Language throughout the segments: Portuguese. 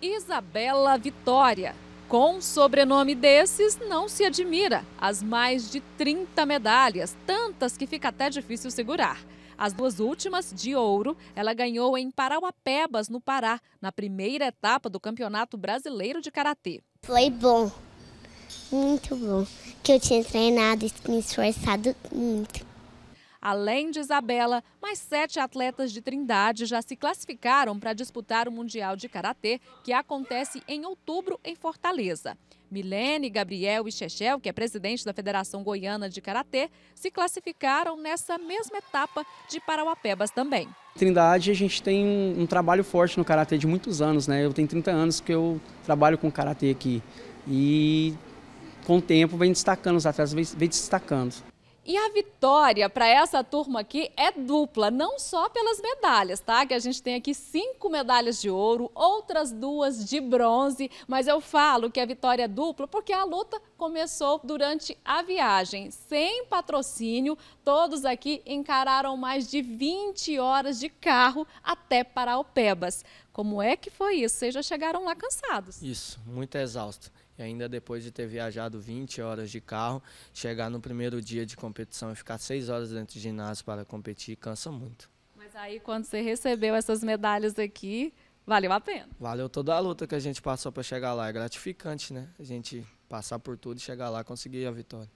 Isabela Vitória. Com um sobrenome desses, não se admira as mais de 30 medalhas, tantas que fica até difícil segurar. As duas últimas, de ouro, ela ganhou em Parauapebas, no Pará, na primeira etapa do Campeonato Brasileiro de Karatê. Foi bom, muito bom, que eu tinha treinado e me esforçado muito. Além de Isabela, mais sete atletas de Trindade já se classificaram para disputar o Mundial de Karatê, que acontece em outubro em Fortaleza. Milene, Gabriel e Chechel, que é presidente da Federação Goiana de Karatê, se classificaram nessa mesma etapa de Parauapebas também. Trindade, a gente tem um, trabalho forte no Karatê de muitos anos, né? Eu tenho 30 anos que eu trabalho com Karatê aqui e com o tempo vem destacando, os atletas vem destacando. E a vitória para essa turma aqui é dupla, não só pelas medalhas, tá? Que a gente tem aqui cinco medalhas de ouro, outras duas de bronze, mas eu falo que a vitória é dupla porque a luta começou durante a viagem, sem patrocínio. Todos aqui encararam mais de 20 horas de carro até Paraupebas. Como é que foi isso? Vocês já chegaram lá cansados. Isso, muito exausto. E ainda depois de ter viajado 20 horas de carro, chegar no primeiro dia de competição e ficar 6 horas dentro de ginásio para competir cansa muito. Mas aí quando você recebeu essas medalhas aqui, valeu a pena. Valeu toda a luta que a gente passou para chegar lá. É gratificante, né? A gente passar por tudo e chegar lá conseguir a vitória.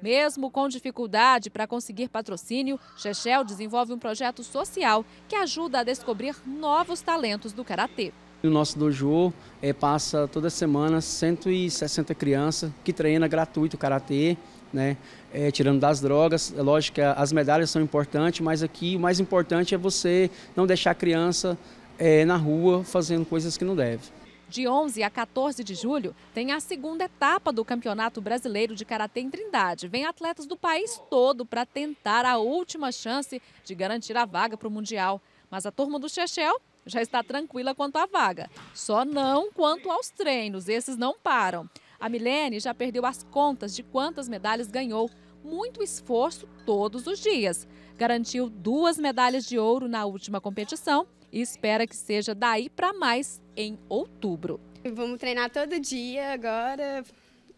Mesmo com dificuldade para conseguir patrocínio, Chechel desenvolve um projeto social que ajuda a descobrir novos talentos do karatê. E o nosso dojo é, passa toda semana 160 crianças que treina gratuito karatê, né? É, tirando das drogas. É lógico que as medalhas são importantes, mas aqui o mais importante é você não deixar a criança é, na rua fazendo coisas que não deve. De 11 a 14 de julho, tem a segunda etapa do Campeonato Brasileiro de Karatê em Trindade. Vem atletas do país todo para tentar a última chance de garantir a vaga para o Mundial. Mas a turma do Chechel já está tranquila quanto à vaga. Só não quanto aos treinos, esses não param. A Milene já perdeu as contas de quantas medalhas ganhou. Muito esforço todos os dias. Garantiu duas medalhas de ouro na última competição e espera que seja daí para mais em outubro. Vamos treinar todo dia agora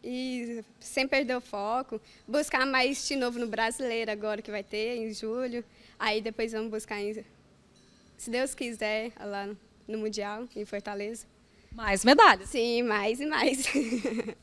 e sem perder o foco. Buscar mais de novo no brasileiro agora que vai ter em julho. Aí depois vamos buscar em se Deus quiser, lá no Mundial, em Fortaleza. Mais medalhas? Sim, mais e mais.